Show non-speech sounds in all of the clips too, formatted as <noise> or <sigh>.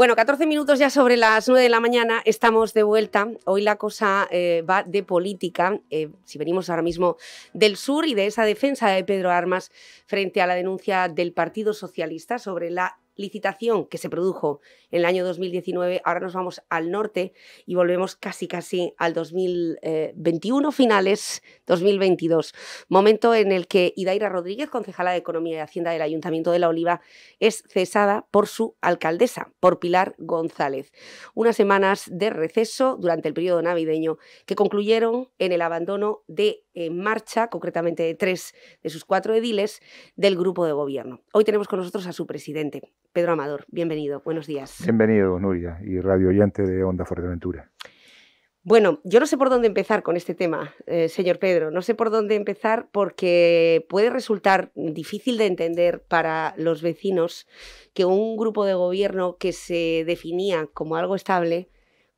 Bueno, 14 minutos ya sobre las 9 de la mañana, estamos de vuelta. Hoy la cosa eh, va de política. Eh, si venimos ahora mismo del sur y de esa defensa de Pedro Armas frente a la denuncia del Partido Socialista sobre la licitación que se produjo en el año 2019, ahora nos vamos al norte y volvemos casi casi al 2021 finales, 2022, momento en el que Idaira Rodríguez, concejala de Economía y Hacienda del Ayuntamiento de La Oliva, es cesada por su alcaldesa, por Pilar González. Unas semanas de receso durante el periodo navideño que concluyeron en el abandono de en marcha, concretamente tres de sus cuatro ediles, del grupo de gobierno. Hoy tenemos con nosotros a su presidente, Pedro Amador. Bienvenido, buenos días. Bienvenido, Nuria, y radio oyente de Onda Fuerteventura. Bueno, yo no sé por dónde empezar con este tema, eh, señor Pedro. No sé por dónde empezar porque puede resultar difícil de entender para los vecinos que un grupo de gobierno que se definía como algo estable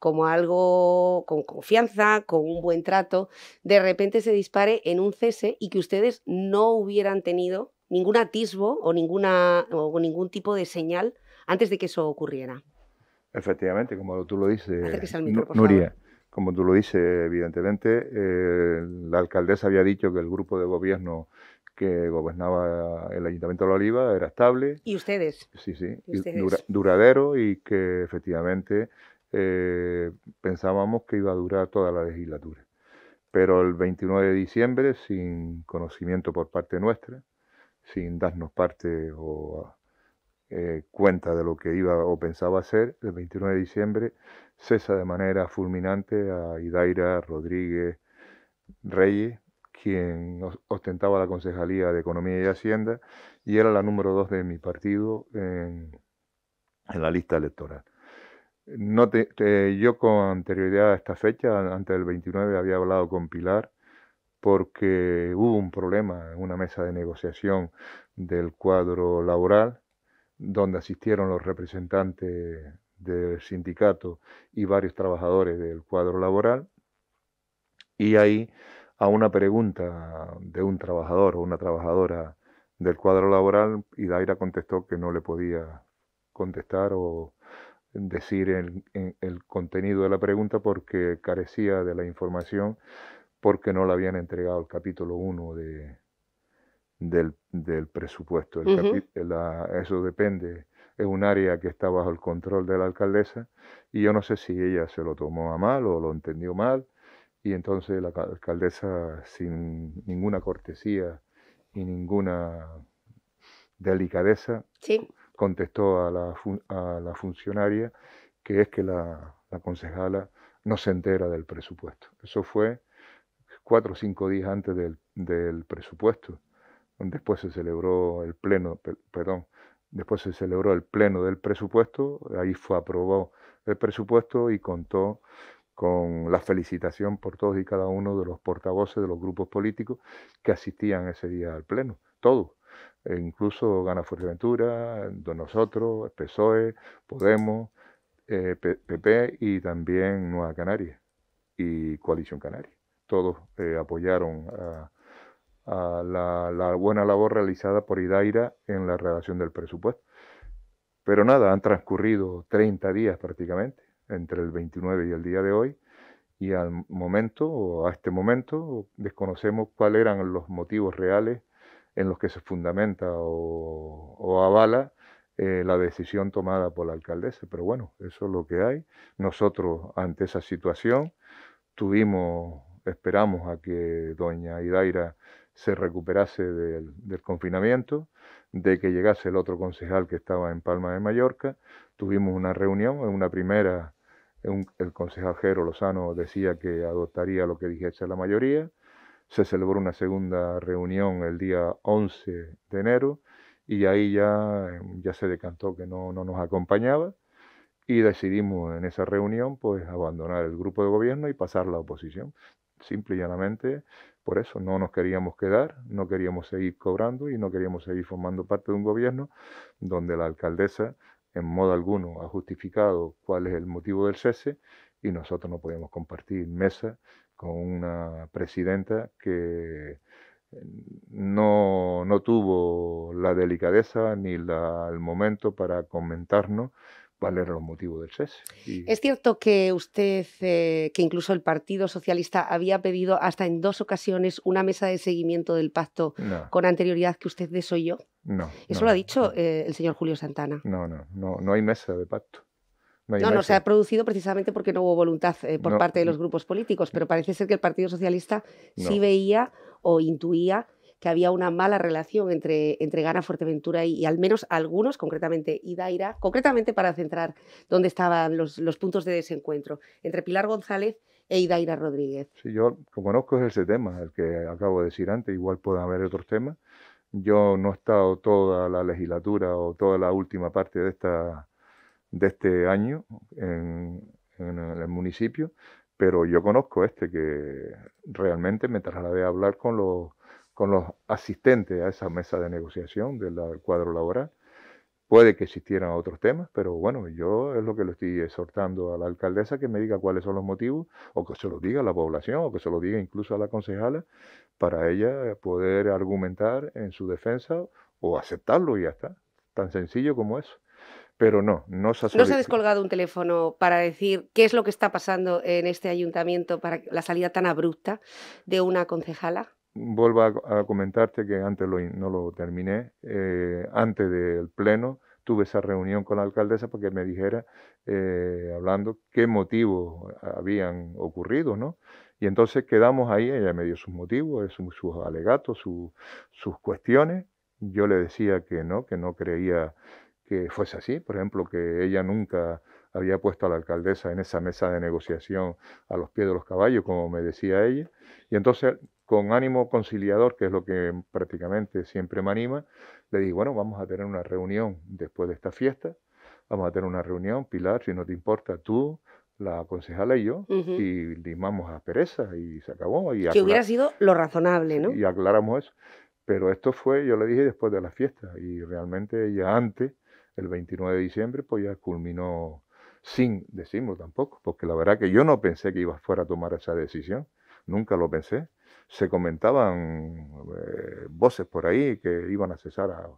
como algo con confianza, con un buen trato, de repente se dispare en un cese y que ustedes no hubieran tenido ningún atisbo o, ninguna, o ningún tipo de señal antes de que eso ocurriera. Efectivamente, como tú lo dices, Nuria, como tú lo dices, evidentemente, eh, la alcaldesa había dicho que el grupo de gobierno que gobernaba el Ayuntamiento de la Oliva era estable. ¿Y ustedes? Sí, sí, duradero y que efectivamente eh, pensábamos que iba a durar toda la legislatura. Pero el 29 de diciembre, sin conocimiento por parte nuestra, sin darnos parte o eh, cuenta de lo que iba o pensaba hacer, el 29 de diciembre cesa de manera fulminante a Idaira Rodríguez Reyes, quien ostentaba la Concejalía de Economía y Hacienda y era la número dos de mi partido en la lista electoral. No te, yo con anterioridad a esta fecha, antes del 29, había hablado con Pilar porque hubo un problema en una mesa de negociación del cuadro laboral donde asistieron los representantes del sindicato y varios trabajadores del cuadro laboral y ahí a una pregunta de un trabajador o una trabajadora del cuadro laboral y Daira contestó que no le podía contestar o decir el, el contenido de la pregunta porque carecía de la información, porque no la habían entregado el capítulo 1 de, del, presupuesto. Ah, eso depende, es un área que está bajo el control de la alcaldesa y yo no sé si ella se lo tomó a mal o lo entendió mal y entonces la alcaldesa sin ninguna cortesía y ninguna delicadeza contestó a la, funcionaria, que es que la, concejala no se entera del presupuesto. Eso fue cuatro o cinco días antes del, del presupuesto. Después se celebró el pleno, perdón, después se celebró el pleno del presupuesto, ahí fue aprobado el presupuesto y contó con la felicitación por todos y cada uno de los portavoces de los grupos políticos que asistían ese día al pleno, todos. E incluso Gana Fuerteventura, Don Nosotros, PSOE, Podemos, PP eh, y también Nueva Canaria y Coalición Canaria. Todos eh, apoyaron la, buena labor realizada por Idaira en la redacción del presupuesto. Pero nada, han transcurrido 30 días prácticamente, entre el 29 y el día de hoy, y al momento, o a este momento, desconocemos cuáles eran los motivos reales en los que se fundamenta o, avala eh, la decisión tomada por la alcaldesa. Pero bueno, eso es lo que hay. Nosotros, ante esa situación, tuvimos, esperamos a que doña Idaira se recuperase del, confinamiento, de que llegase el otro concejal que estaba en Palma de Mallorca. Tuvimos una reunión, en una primera, el concejal Lozano decía que adoptaría lo que dijese la mayoría se celebró una segunda reunión el día 11 de enero y ahí ya, em, ya se decantó que no, no nos acompañaba y decidimos en esa reunión pues abandonar el grupo de gobierno y pasar la oposición. Simple y llanamente por eso no nos queríamos quedar, no queríamos seguir cobrando y no queríamos seguir formando parte de un gobierno donde la alcaldesa en modo alguno ha justificado cuál es el motivo del cese y nosotros no podíamos compartir mesa con una presidenta que mm, no, tuvo la delicadeza ni el momento para comentarnos cuál era el motivo del cese. Es cierto que usted, eh, que incluso el Partido Socialista había pedido hasta en dos ocasiones una mesa de seguimiento del pacto con anterioridad que usted desoyó. No. Eso lo ha dicho eh, el señor Julio Santana. no, no, no hay mesa de pacto. No, no, se ha producido precisamente porque no hubo voluntad eh, por parte de los grupos políticos, pero parece ser que el Partido Socialista sí veía o intuía que había una mala relación entre, entre Gana, Fuerteventura y, al menos algunos, concretamente Idaira, concretamente para centrar dónde estaban los, puntos de desencuentro entre Pilar González e Idaira Rodríguez. Sí, yo conozco ese tema, el que acabo de decir antes, igual pueden haber otros temas. Yo no he estado toda la legislatura o toda la última parte de esta de este año en, el municipio, pero yo conozco este que realmente me trasladé a hablar con los, con los asistentes a esa mesa de negociación del cuadro laboral. Puede que existieran otros temas, pero bueno, yo es lo que le estoy exhortando a la alcaldesa que me diga cuáles son los motivos, o que se lo diga a la población, o que se lo diga incluso a la concejala, para ella poder argumentar en su defensa o aceptarlo y ya está. Tan sencillo como eso pero no, no se ha ¿No se ha descolgado un teléfono para decir qué es lo que está pasando en este ayuntamiento para la salida tan abrupta de una concejala? Vuelvo a, comentarte que antes no lo terminé. Eh, antes del pleno tuve esa reunión con la alcaldesa para que me dijera, eh, hablando, qué motivos habían ocurrido, ¿no? Y entonces quedamos ahí, ella me dio sus motivos, eh, sus, alegatos, sus cuestiones. Yo le decía que no, que no creía que fuese así, por ejemplo, que ella nunca había puesto a la alcaldesa en esa mesa de negociación a los pies de los caballos, como me decía ella, y entonces con ánimo conciliador, que es lo que prácticamente siempre me anima, le dije, bueno, vamos a tener una reunión después de esta fiesta, vamos a tener una reunión, Pilar, si no te importa, tú, la concejala y yo, y limamos a pereza y se acabó. Y que hubiera sido lo razonable, ¿no? Y aclaramos eso. Pero esto fue, yo le dije, después de la fiesta, y realmente ella antes el 29 de diciembre, pues ya culminó sin decirlo tampoco, porque la verdad que yo no pensé que iba fuera a tomar esa decisión, nunca lo pensé. Se comentaban eh, voces por ahí que iban a cesar a,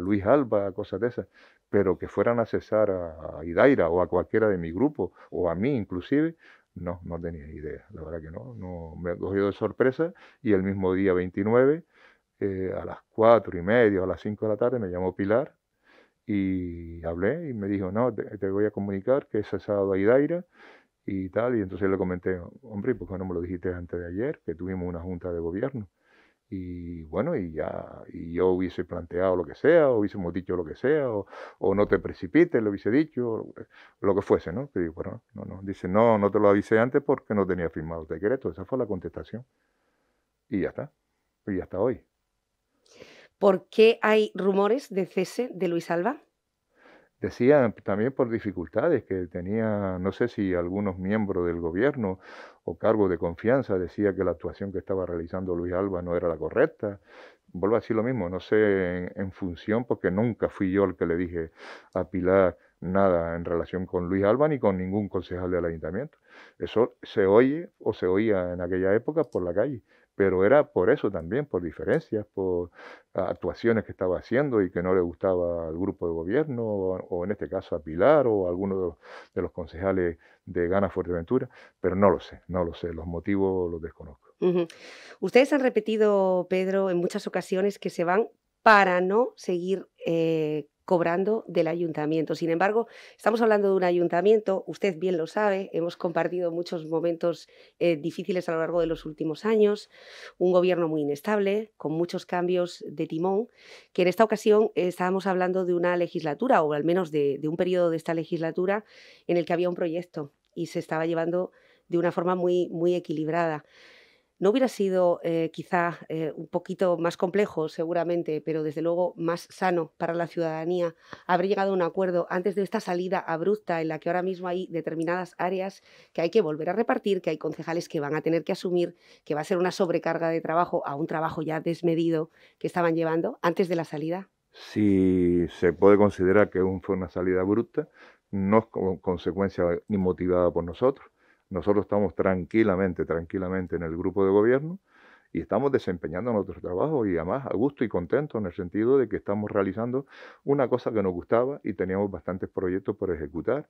Luis Alba, cosas de esas, pero que fueran a cesar a, Idaira o a cualquiera de mi grupo, o a mí inclusive, no, no tenía idea, la verdad que no, no me cogió de sorpresa y el mismo día 29, eh, a las 4 y media, a las 5 de la tarde, me llamó Pilar y hablé y me dijo, no, te, voy a comunicar que he sábado a y tal. Y entonces le comenté, hombre, ¿por qué no me lo dijiste antes de ayer? Que tuvimos una junta de gobierno. Y bueno, y ya, y yo hubiese planteado lo que sea, o hubiésemos dicho lo que sea, o, no te precipites, lo hubiese dicho, lo que fuese, ¿no? digo bueno, no, no, dice, no, no te lo avisé antes porque no tenía firmado el decreto. Esa fue la contestación. Y ya está. Y está hoy. ¿Por qué hay rumores de cese de Luis Alba? decía también por dificultades que tenía, no sé si algunos miembros del gobierno o cargos de confianza decía que la actuación que estaba realizando Luis Alba no era la correcta. Vuelvo a decir lo mismo, no sé en, en función, porque nunca fui yo el que le dije a Pilar nada en relación con Luis Alba ni con ningún concejal del ayuntamiento. Eso se oye o se oía en aquella época por la calle pero era por eso también, por diferencias, por ah, actuaciones que estaba haciendo y que no le gustaba al grupo de gobierno, o, en este caso a Pilar o a alguno de los, concejales de Gana Fuerteventura, pero no lo sé, no lo sé, los motivos los desconozco. Ustedes han repetido, Pedro, en muchas ocasiones que se van para no seguir eh, cobrando del ayuntamiento. Sin embargo, estamos hablando de un ayuntamiento, usted bien lo sabe, hemos compartido muchos momentos eh, difíciles a lo largo de los últimos años, un gobierno muy inestable, con muchos cambios de timón, que en esta ocasión eh, estábamos hablando de una legislatura, o al menos de, un periodo de esta legislatura, en el que había un proyecto y se estaba llevando de una forma muy, muy equilibrada no hubiera sido eh, quizá eh, un poquito más complejo, seguramente, pero desde luego más sano para la ciudadanía haber llegado a un acuerdo antes de esta salida abrupta en la que ahora mismo hay determinadas áreas que hay que volver a repartir, que hay concejales que van a tener que asumir, que va a ser una sobrecarga de trabajo a un trabajo ya desmedido que estaban llevando antes de la salida? Si se puede considerar que fue una salida abrupta, no es consecuencia ni motivada por nosotros nosotros estamos tranquilamente, tranquilamente en el grupo de gobierno y estamos desempeñando nuestro trabajo y además a gusto y contento en el sentido de que estamos realizando una cosa que nos gustaba y teníamos bastantes proyectos por ejecutar,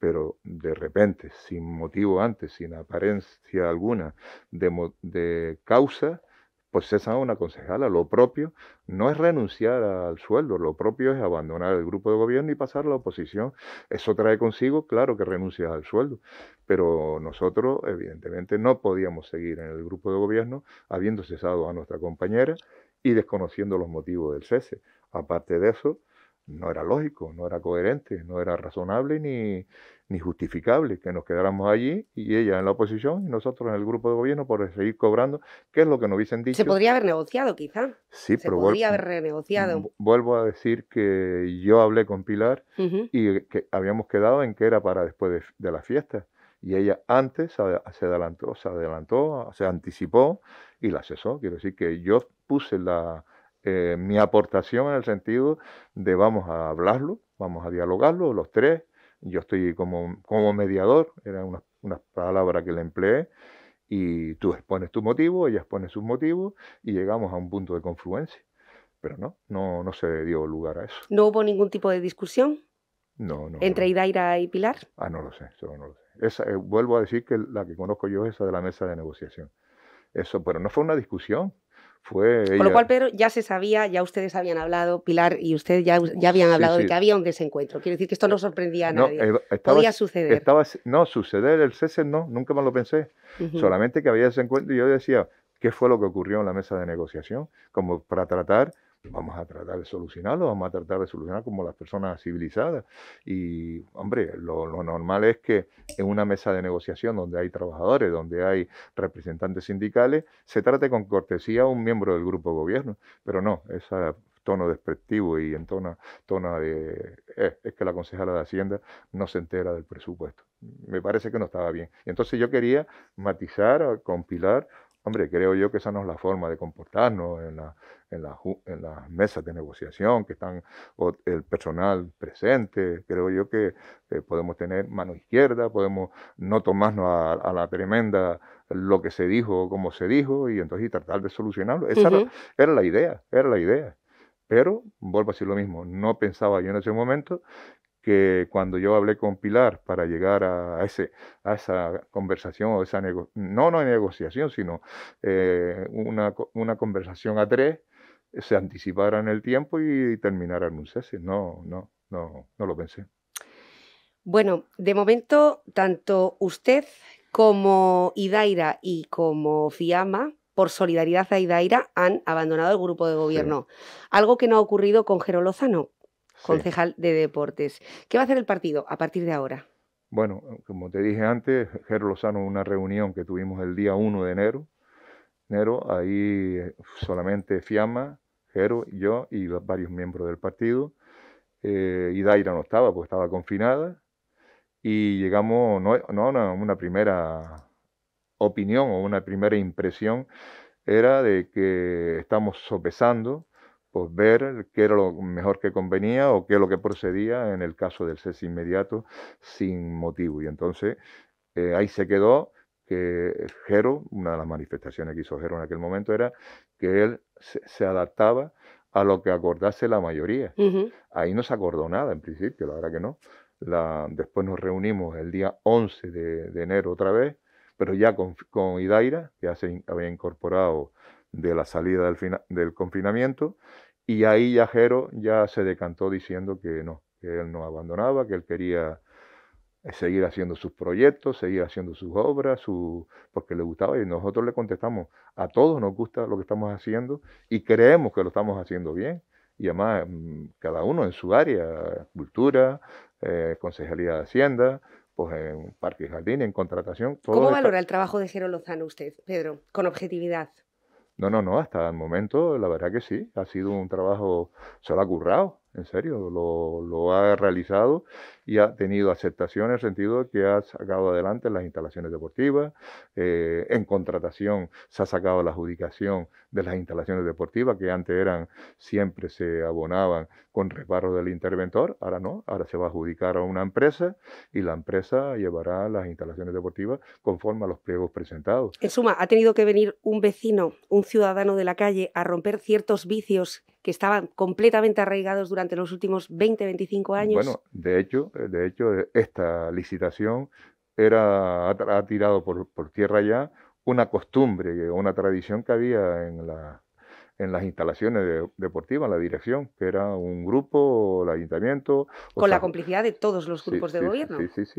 pero de repente, sin motivo antes, sin apariencia alguna de, de causa, pues cesa una concejala. Lo propio no es renunciar al sueldo, lo propio es abandonar el grupo de gobierno y pasar a la oposición. Eso trae consigo, claro que renuncias al sueldo, pero nosotros evidentemente no podíamos seguir en el grupo de gobierno habiendo cesado a nuestra compañera y desconociendo los motivos del cese. Aparte de eso, no era lógico, no era coherente, no era razonable ni, justificable que nos quedáramos allí y ella en la oposición y nosotros en el grupo de gobierno por seguir cobrando, qué es lo que nos hubiesen dicho. Se podría haber negociado quizá. Sí, Se podría haber renegociado. Vuelvo a decir que yo hablé con Pilar y que habíamos quedado en que era para después de, la fiesta y ella antes se adelantó, se adelantó, se anticipó y la cesó. Quiero decir que yo puse la, eh, mi aportación en el sentido de vamos a hablarlo, vamos a dialogarlo los tres. Yo estoy como, como mediador, era una palabra que le empleé, y tú expones tu motivo, ella expone sus motivos y llegamos a un punto de confluencia. Pero no, no, no se dio lugar a eso. ¿No hubo ningún tipo de discusión? No, no. ¿Entre Idaira y Pilar? Ah, no lo sé, eso no lo sé. Eh, vuelvo a decir que la que conozco yo es esa de la mesa de negociación. Eso, pero no fue una discusión, con lo cual, Pedro, ya se sabía, ya ustedes habían hablado, Pilar y usted ya, ya habían hablado de que había un desencuentro. Quiero decir que esto no sorprendía a nadie. No, estaba, Podía suceder. Estaba, no, suceder el cese no, nunca más lo pensé. Solamente que había desencuentro y yo decía, ¿qué fue lo que ocurrió en la mesa de negociación? Como para tratar vamos a tratar de solucionarlo, vamos a tratar de solucionar como las personas civilizadas. Y, hombre, lo, normal es que en una mesa de negociación donde hay trabajadores, donde hay representantes sindicales, se trate con cortesía a un miembro del grupo de gobierno. Pero no, ese tono despectivo y en tono, de eh, es que la concejala de Hacienda no se entera del presupuesto. Me parece que no estaba bien. Entonces yo quería matizar, compilar Hombre, creo yo que esa no es la forma de comportarnos en, las mesas de negociación que están el personal presente. Creo yo que eh, podemos tener mano izquierda, podemos no tomarnos a, la tremenda lo que se dijo, como se dijo, y entonces tratar de solucionarlo. Esa era la idea, era la idea. Pero, vuelvo a decir lo mismo, no pensaba yo en ese momento que cuando yo hablé con Pilar para llegar a, ese, a esa conversación o esa no, no negociación, sino eh, una, conversación a tres, eh, se anticipara el tiempo y terminara un cese. No, no, no, no lo pensé. Bueno, de momento, tanto usted como Idaira y como Fiamma, por solidaridad a Idaira, han abandonado el grupo de gobierno. Algo que no ha ocurrido con Jero concejal de deportes. ¿Qué va a hacer el partido a partir de ahora? Bueno, como te dije antes, Ger Lozano, una reunión que tuvimos el día 1 de enero, enero ahí eh, solamente Fiamma, Jero, yo y varios miembros del partido. Eh, y Daira no estaba, porque estaba confinada. Y llegamos, no, no una primera opinión o una primera impresión era de que estamos sopesando pues ver qué era lo mejor que convenía o qué es lo que procedía en el caso del cese inmediato sin motivo. Y entonces eh, ahí se quedó que Jero, una de las manifestaciones que hizo Jero en aquel momento era que él se, adaptaba a lo que acordase la mayoría. Ahí no se acordó nada en principio, la verdad que no. después nos reunimos el día 11 de, enero otra vez, pero ya con, con Idaira, que ya se había incorporado de la salida del, del confinamiento y ahí ya Jero ya se decantó diciendo que no, que él no abandonaba, que él quería eh, seguir haciendo sus proyectos, seguir haciendo sus obras, su... porque le gustaba y nosotros le contestamos, a todos nos gusta lo que estamos haciendo y creemos que lo estamos haciendo bien. Y además, mm, cada uno en su área, cultura, eh, de Hacienda, pues en Parque y Jardín, en contratación. ¿Cómo valora el trabajo de Jero Lozano usted, Pedro, con objetividad? No, no, no, hasta el momento la verdad que sí, ha sido un trabajo, se lo ha currado, en serio, lo, ha realizado y ha tenido aceptación en el sentido de que ha sacado adelante las instalaciones deportivas, eh, en contratación se ha sacado la adjudicación de las instalaciones deportivas que antes eran, siempre se abonaban con reparo del interventor, ahora no, ahora se va a adjudicar a una empresa y la empresa llevará las instalaciones deportivas conforme a los pliegos presentados. En suma, ha tenido que venir un vecino, un ciudadano de la calle a romper ciertos vicios que estaban completamente arraigados durante los últimos 20, 25 años. Bueno, de hecho, eh, de hecho eh, esta licitación era, ha tirado por, por tierra ya una costumbre, una tradición que había en, la, en las instalaciones deportivas, la dirección, que era un grupo, el ayuntamiento. Con la complicidad de todos los grupos de gobierno.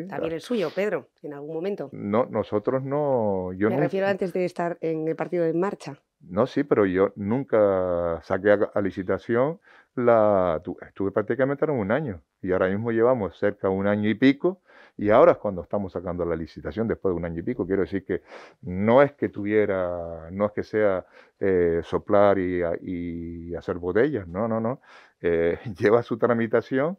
También el suyo, Pedro, en algún momento. No, nosotros no. Yo Me refiero antes de estar en el partido en marcha. No, sí, pero yo nunca saqué a, licitación la... estuve prácticamente en un año y ahora mismo llevamos cerca de un año y pico y ahora es cuando estamos sacando la licitación después de un año y pico. Quiero decir que no es que tuviera, no es que sea eh, soplar y, hacer botellas, no, no, no. Eh, <laughs> lleva su tramitación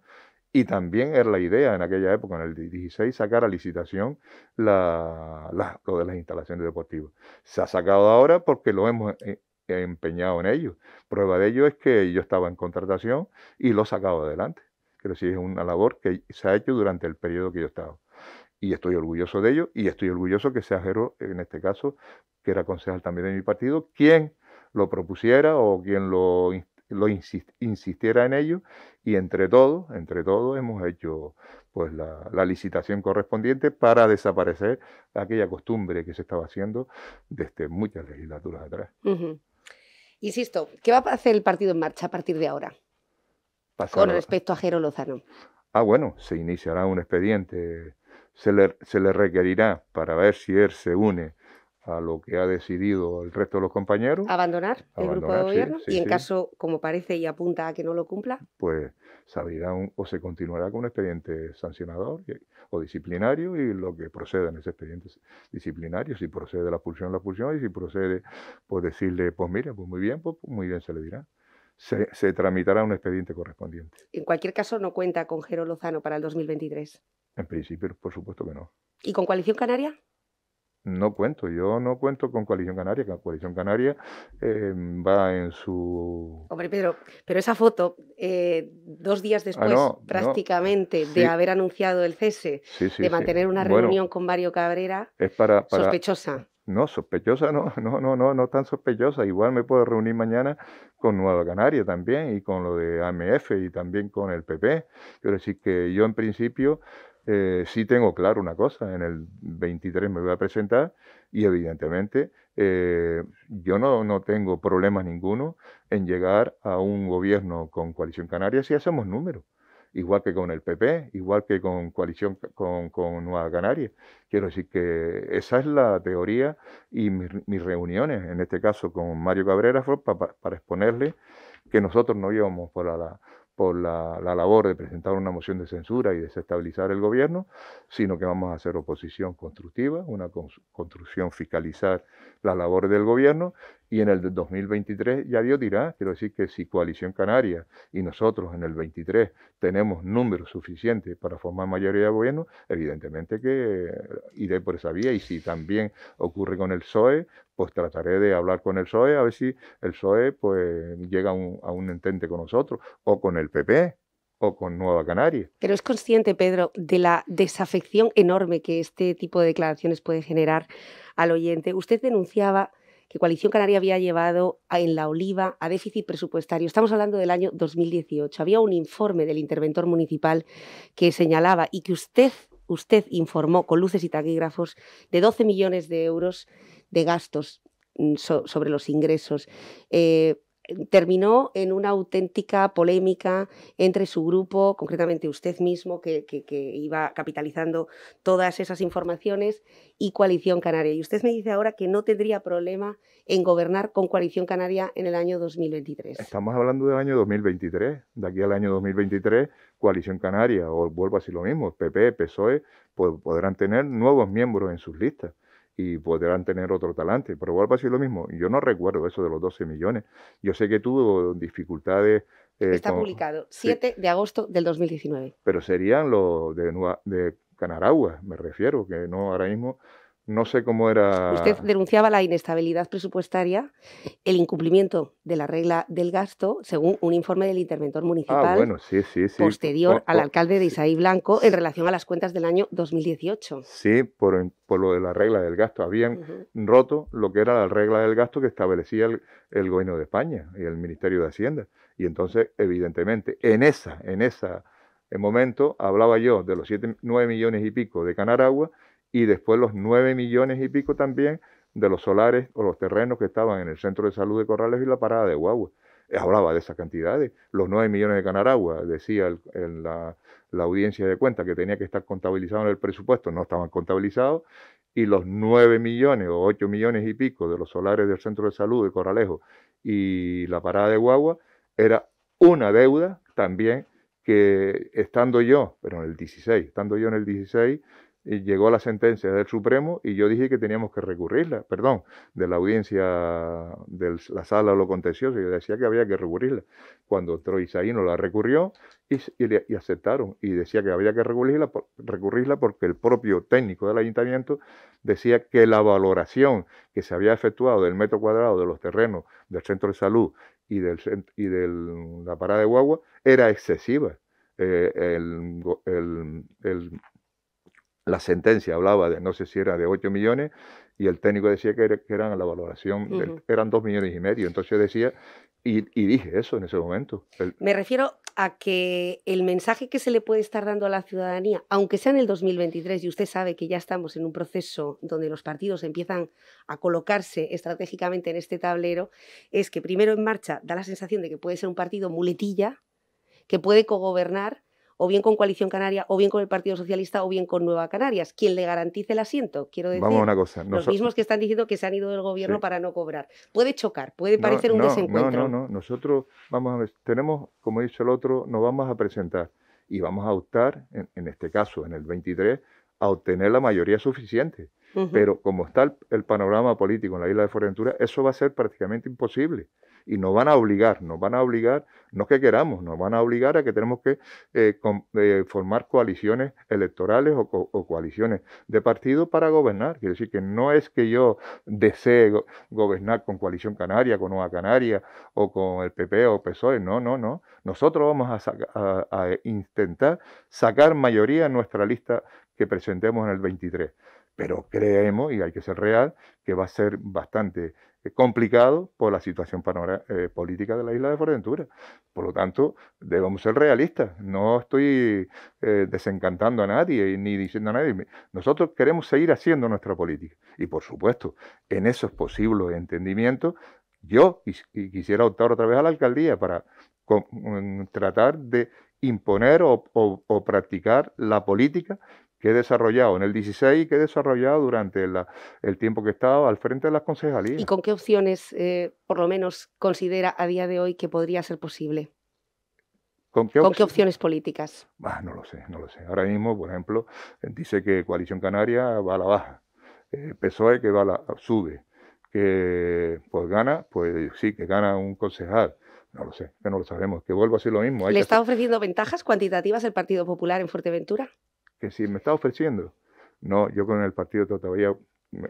y también era la idea en aquella época, en el 16, sacar a licitación la, lo de las instalaciones deportivas. Se ha sacado ahora porque lo hemos eh, empeñado en ello. Prueba de ello es que yo estaba en contratación y lo he sacado adelante. Pero sí es una labor que se ha hecho durante el periodo que yo estado. Y estoy orgulloso de ello y estoy orgulloso que sea Jero, en este caso, que era concejal también de mi partido, quien lo propusiera o quien lo lo insistiera en ello y entre todos, entre todos hemos hecho pues la, licitación correspondiente para desaparecer aquella costumbre que se estaba haciendo desde muchas legislaturas atrás. Insisto, ¿qué va a hacer el partido en marcha a partir de ahora? con respecto a Jero Lozano. Ah, bueno, se iniciará un expediente, se le, se le requerirá para ver si él se une a lo que ha decidido el resto de los compañeros. Abandonar, el grupo de gobierno y en caso, como parece y apunta a que no lo cumpla. Pues se abrirá o se continuará con un expediente sancionador o disciplinario y lo que proceda en ese expediente disciplinario, si procede la expulsión, la pulsión y si procede, pues decirle, pues mira, pues muy bien, pues, pues muy bien se le dirá. Se, se tramitará un expediente correspondiente. En cualquier caso, no cuenta con Jero Lozano para el 2023. En principio, por supuesto que no. ¿Y con Coalición Canaria? no cuento, yo no cuento con Coalición Canaria, que la Coalición Canaria em, va en su... Hombre, Pedro, pero esa foto, eh, dos días ah, después prácticamente de haber anunciado el cese, de mantener una reunión con Mario Cabrera, es para, sospechosa. No, sospechosa no, <laughs> no, no, no, no tan sospechosa. Igual me puedo reunir mañana con Nueva Canaria también y con lo de AMF y también con el PP. Quiero decir que yo en principio eh, sí tengo claro una cosa, en el 23 me voy a presentar y evidentemente eh, yo no, no, tengo problemas ninguno en llegar a un gobierno con Coalición Canaria si hacemos números, igual que con el PP, igual que con Coalición con, con Nueva Canaria. Quiero decir que esa es la teoría y mis, reuniones, en este caso con Mario Cabrera, fue para, para exponerle que nosotros no íbamos por la por la, labor de presentar una moción de censura y desestabilizar el gobierno, sino que vamos a hacer oposición constructiva, una construcción fiscalizar la labor del gobierno y en el 2023 ya Dios dirá, quiero decir que si Coalición Canaria y nosotros en el 23 tenemos números suficientes para formar mayoría de gobierno, evidentemente que eh, iré por esa vía y si también ocurre con el PSOE, pues trataré de hablar con el PSOE a ver si el PSOE pues llega a un, a un entente con nosotros o con el PP, o con Nueva Canaria. Pero es consciente, Pedro, de la desafección enorme que este tipo de declaraciones puede generar al oyente. Usted denunciaba que Coalición Canaria había llevado en la oliva a déficit presupuestario. Estamos hablando del año 2018. Había un informe del interventor municipal que señalaba y que usted, usted informó con luces y taquígrafos de 12 millones de euros de gastos mm, sobre los ingresos. Eh, terminó en una auténtica polémica entre su grupo, concretamente usted mismo, que, iba capitalizando todas esas informaciones, y Coalición Canaria. Y usted me dice ahora que no tendría problema en gobernar con Coalición Canaria en el año 2023. Estamos hablando del año 2023. De aquí al año 2023, Coalición Canaria, o vuelvo a decir lo mismo, PP, PSOE, podrán tener nuevos miembros en sus listas y podrán tener otro talante. Pero igual va a ser lo mismo, yo no recuerdo eso de los 12 millones. Yo sé que tuvo dificultades. Eh, Está publicado, 7 de agosto del 2019. Pero serían los de, de Canaragua, me refiero, que no ahora mismo no sé cómo era. Usted denunciaba la inestabilidad presupuestaria, el incumplimiento de la regla del gasto, según un informe del interventor ah, municipal posterior oh, al oh, alcalde de Isaí Blanco en relación a las cuentas del año 2018. Sí, por, por lo de la regla del gasto. Habían roto lo que era la regla del gasto que establecía el, Gobierno de España y el Ministerio de Hacienda. Y entonces, evidentemente, en esa, en esa momento hablaba yo de los 7, 9 millones y pico de Canaragua y después los 9 millones y pico también de los solares o los terrenos que estaban en el centro de salud de Corralejo y la parada de Guagua. Eh, hablaba de esas cantidades, los 9 millones de Canaragua, decía en la, audiencia de cuentas que tenía que estar contabilizado en el presupuesto, no estaban contabilizados, y los 9 millones o 8 millones y pico de los solares del centro de salud de Corralejo y la parada de Guagua era una deuda también que estando yo, pero en el 16, estando yo en el 16, llegó la sentencia del Supremo y yo dije que teníamos que recurrirla, perdón, de la audiencia de la sala de lo contencioso, yo decía que había que recurrirla. Cuando entró no la recurrió y, aceptaron y decía que había que recurrirla, recurrirla porque el propio técnico del ayuntamiento decía que la valoración que se había efectuado del metro cuadrado de los terrenos del centro de salud y, y de la parada de guagua era excesiva. Eh, el la sentencia hablaba de no sé si era de 8 millones y el técnico decía que, eran que eran la valoración, eran 2 millones y medio. Entonces decía, y, dije eso en ese momento. Me refiero a que el mensaje que se le puede estar dando a la ciudadanía, aunque sea en el 2023, y usted sabe que ya estamos en un proceso donde los partidos empiezan a colocarse estratégicamente en este tablero, es que primero en marcha da la sensación de que puede ser un partido muletilla, que puede cogobernar, o bien con Coalición Canaria, o bien con el Partido Socialista, o bien con Nueva Canarias. Quien le garantice el asiento, quiero decir. Los mismos que están diciendo que se han ido del gobierno para no cobrar. Puede chocar, puede parecer un desencuentro. No, no, no. Nosotros vamos a tenemos, como dice el otro, nos vamos a presentar y vamos a optar, en, en este caso, en el 23, a obtener la mayoría suficiente. Pero como está el, panorama político en la isla de Fuerteventura, eso va a ser prácticamente imposible. Y nos van a obligar, nos van a obligar, no es que queramos, nos van a obligar a que tenemos que eh, eh, formar coaliciones electorales o, coaliciones de partido para gobernar. Quiere decir que no es que yo desee gobernar con Coalición Canaria, con Nueva Canaria o con el PP o PSOE, no, no, no. Nosotros vamos a intentar sacar mayoría en nuestra lista que presentemos en el 23 pero creemos, y hay que ser real, que va a ser bastante eh, complicado por la situación eh, política de la isla de Fuerteventura. Por lo tanto, debemos ser realistas. No estoy eh, desencantando a nadie ni diciendo a nadie. Nosotros queremos seguir haciendo nuestra política. Y por supuesto, en esos posibles entendimientos, yo quisiera optar otra vez a la alcaldía para mm, tratar de imponer o, practicar la política que he desarrollado en el 16 y que he desarrollado durante el tiempo que he estado al frente de las concejalías. ¿Y con qué opciones, eh, por lo menos, considera a día de hoy que podría ser posible? ¿Con qué, opciones políticas? Ah, no lo sé, no lo sé. Ahora mismo, por ejemplo, dice que Coalición Canaria va a la baja, eh, PSOE que va sube, que pues gana, pues sí, que gana un concejal, no lo sé, que no lo sabemos, que vuelvo a decir lo mismo. ¿Le está ofreciendo ventajas cuantitativas el Partido Popular en Fuerteventura? Que sí me está ofreciendo. No, yo con el Partido todavía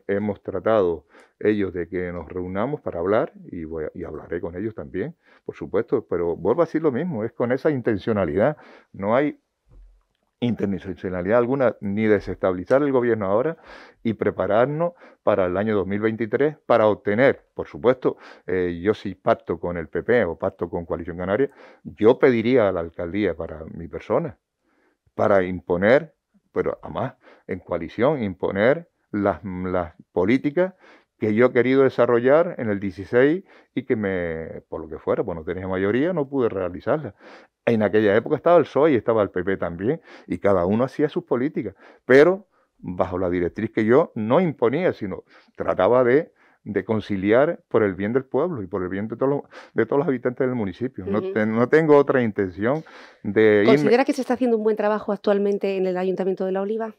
hemos tratado ellos de que nos reunamos para hablar y, voy y, hablaré con ellos también, por supuesto, pero vuelvo a decir lo mismo, es con esa intencionalidad. No hay internacionalidad alguna, ni desestabilizar el gobierno ahora y prepararnos para el año 2023 para obtener, por supuesto, eh, yo si pacto con el PP o pacto con Coalición Canaria, yo pediría a la alcaldía para mi persona, para imponer, pero además en coalición, imponer las, las políticas que yo he querido desarrollar en el 16 y que me, por lo que fuera, bueno, pues tenía mayoría, no pude realizarla. En aquella época estaba el PSOE y estaba el PP también, y cada uno hacía sus políticas, pero bajo la directriz que yo no imponía, sino trataba de, conciliar por el bien del pueblo y por el bien de, todos los, de todos los habitantes del municipio. no, tengo otra intención de... ¿Considera que se está haciendo un buen trabajo actualmente en el Ayuntamiento de La Oliva?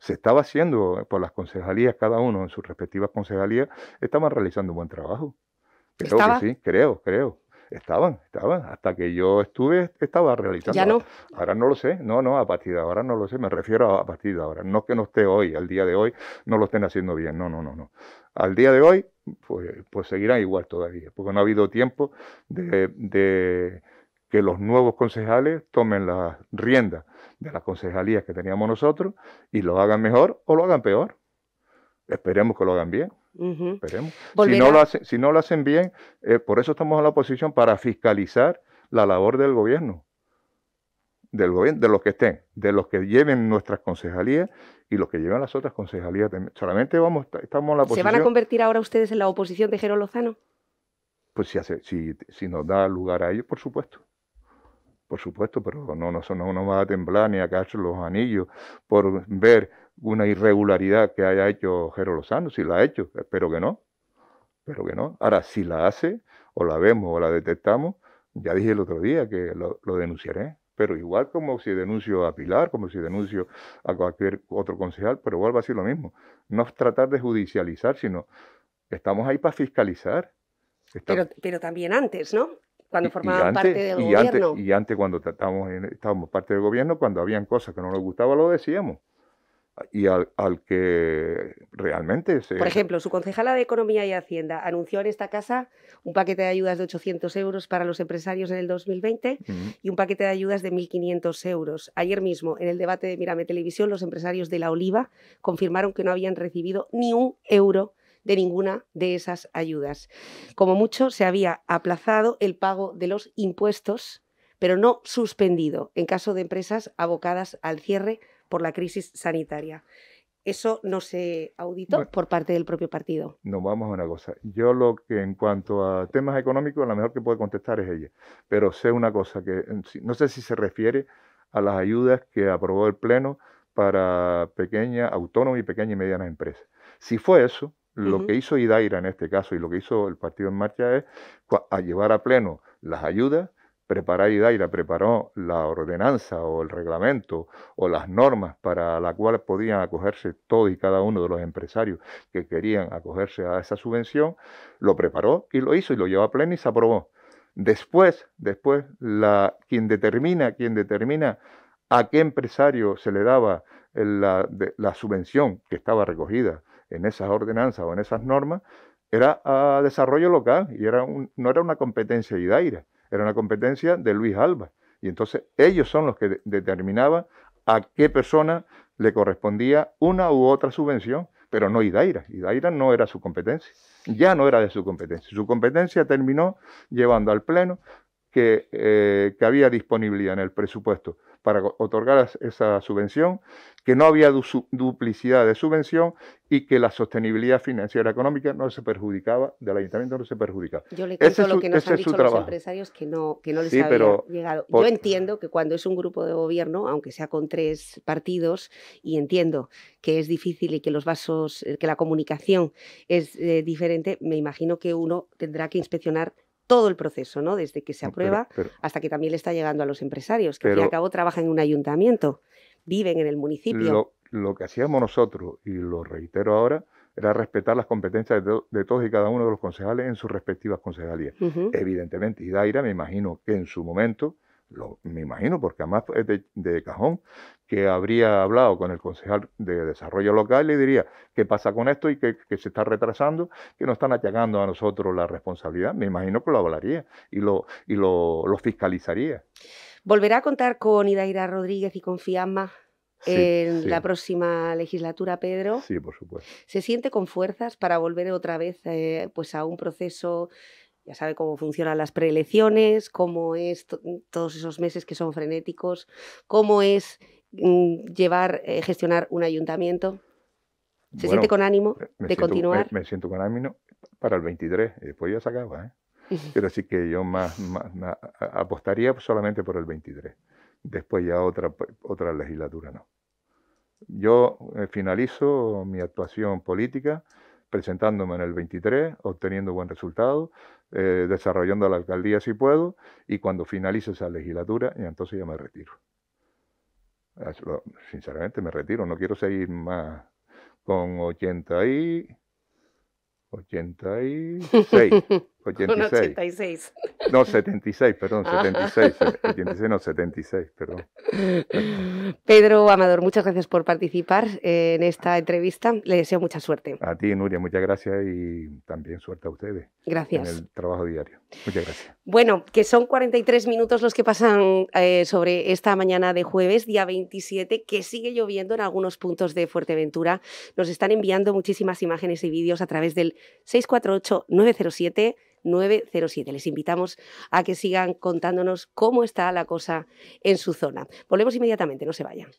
se estaba haciendo por las concejalías, cada uno en sus respectivas concejalías, estaban realizando un buen trabajo. Creo sí, creo, creo. Estaban, estaban. Hasta que yo estuve, estaba realizando. Ya no. Ahora no lo sé. No, no, a partir de ahora no lo sé. Me refiero a, partir de ahora. No que no esté hoy, al día de hoy, no lo estén haciendo bien. No, no, no, no. Al día de hoy, pues, pues seguirán igual todavía, porque no ha habido tiempo de que los nuevos concejales tomen las riendas de las concejalías que teníamos nosotros y lo hagan mejor o lo hagan peor. Esperemos que lo hagan bien. Esperemos. Si no, lo si no, lo hacen bien, eh, por eso estamos en la oposición, para fiscalizar la labor del gobierno. Del gobierno, de los que estén, de los que lleven nuestras concejalías y los que lleven las otras concejalías Solamente vamos, estamos en la oposición. ¿Se van a convertir ahora ustedes en la oposición de Jero Lozano? Pues si, hace, si, si nos da lugar a ello, por supuesto por supuesto, pero no, no, no, no va a temblar ni a caerse los anillos por ver una irregularidad que haya hecho Jero Lozano, si la ha hecho, espero que no, espero que no. Ahora, si la hace, o la vemos o la detectamos, ya dije el otro día que lo, denunciaré, pero igual como si denuncio a Pilar, como si denuncio a cualquier otro concejal, pero igual va a ser lo mismo. No tratar de judicializar, sino estamos ahí para fiscalizar. Pero, pero también antes, ¿no? cuando parte del y gobierno. Antes, cuando estábamos, parte del gobierno, cuando habían cosas que no nos gustaban, lo decíamos. Y al, que realmente Por ejemplo, su concejala de Economía y Hacienda anunció en esta casa un paquete de ayudas de 800 euros para los empresarios en el 2020 y un paquete de ayudas de 1.500 euros. Ayer mismo, en el debate de Mirame Televisión, los empresarios de La Oliva confirmaron que no habían recibido ni un euro de ninguna de esas ayudas. Como mucho, se había aplazado el pago de los impuestos, pero no suspendido en caso de empresas abocadas al cierre por la crisis sanitaria. Eso no se auditó por parte del propio partido. No, vamos a una cosa. Yo lo que en cuanto a temas económicos, la mejor que puede contestar es ella. Pero sé una cosa que no sé si se refiere a las ayudas que aprobó el Pleno para pequeña autónoma y Pequeña y medianas empresas. Si fue eso, lo que hizo Idaira en este caso y lo que hizo el Partido en Marcha es a llevar a pleno las ayudas, preparar Idaira, preparó la ordenanza o el reglamento o las normas para las cuales podían acogerse todos y cada uno de los empresarios que querían acogerse a esa subvención, lo preparó y lo hizo y lo llevó a pleno y se aprobó. Después, después, la, quien determina, quien determina a qué empresario se le daba la subvención que estaba recogida en esas ordenanzas o en esas normas era a ah, desarrollo local y no era una competencia de Idaira, era una competencia de Luis Alba. Y entonces ellos son los que determinaban a qué persona le correspondía una u otra subvención, pero no Idaira. Idaira no era su competencia, ya no era de su competencia. Su competencia terminó llevando al Pleno que eh, había disponibilidad en el presupuesto para otorgar esa subvención, que no había duplicidad de subvención y que la sostenibilidad financiera económica no se perjudicaba, del ayuntamiento no se perjudicaba. Yo le lo que nos han dicho los empresarios que no, les llegado. Yo entiendo que cuando es un grupo de gobierno, aunque sea con tres partidos, y entiendo que es difícil y que los vasos, eh, que la comunicación es eh, diferente, me imagino que uno tendrá que inspeccionar todo el proceso, ¿no? Desde que se aprueba hasta que también le está llegando a los empresarios, que al fin y al cabo trabajan en un ayuntamiento, viven en el municipio. Lo, que hacíamos nosotros, y lo reitero ahora, era respetar las competencias de, todos y cada uno de los concejales en sus respectivas concejalías. Evidentemente, y Evidentemente, me imagino que en su momento me imagino, porque además es de, cajón, que habría hablado con el concejal de desarrollo local y le diría qué pasa con esto y que, se está retrasando, que nos están achacando a nosotros la responsabilidad. Me imagino que lo hablaría y lo, y lo, fiscalizaría. ¿Volverá a contar con Idaira Rodríguez y con Fiamma en la próxima legislatura, Pedro? Sí, por supuesto. ¿Se siente con fuerzas para volver otra vez eh, pues a un proceso ya sabe cómo funcionan las preelecciones, cómo es todos esos meses que son frenéticos, cómo es mm, llevar, eh, gestionar un ayuntamiento. ¿Se siente con ánimo de continuar? Me, siento con ánimo para el 23, después eh, pues ya se acaba. ¿eh? <laughs> Pero sí que yo más, apostaría solamente por el 23. Después ya otra, otra legislatura no. Yo eh, finalizo mi actuación política presentándome en el 23, obteniendo buen resultado, eh, desarrollando la alcaldía si puedo, y cuando finalice esa legislatura, y entonces ya me retiro. Ah, sinceramente me retiro, no quiero seguir más con 80 y... 86. <laughs> 86. No, 76, perdón, 76, eh, no, 76, perdón. Pedro Amador, muchas gracias por participar eh, en esta entrevista. Le deseo mucha suerte. A ti, Nuria, muchas gracias y también suerte a ustedes. Gracias. En el trabajo diario. Muchas gracias. Bueno, que son 43 minutos los que pasan eh, sobre esta mañana de jueves, día 27, que sigue lloviendo en algunos puntos de Fuerteventura. Nos están enviando muchísimas imágenes y vídeos a través del 648 907 907. Les invitamos a que sigan contándonos cómo está la cosa en su zona. Volvemos inmediatamente, no se vayan.